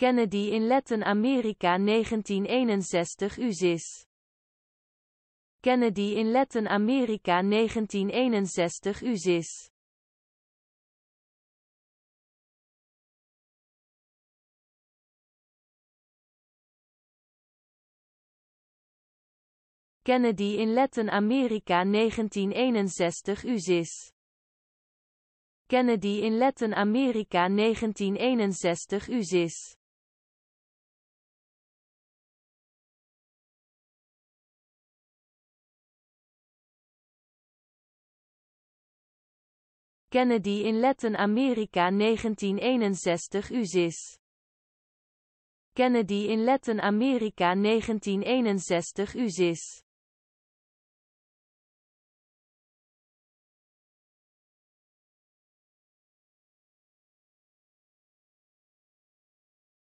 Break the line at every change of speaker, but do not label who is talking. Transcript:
Kennedy in Latin-Amerika 1961 USIS. Kennedy in Latin-Amerika 1961 USIS. Kennedy in Latin-Amerika 1961 USIS. Kennedy in Latin-Amerika 1961 USIS. Kennedy in Latin-Amerika 1961 USIS. Kennedy in Latin-Amerika 1961 USIS.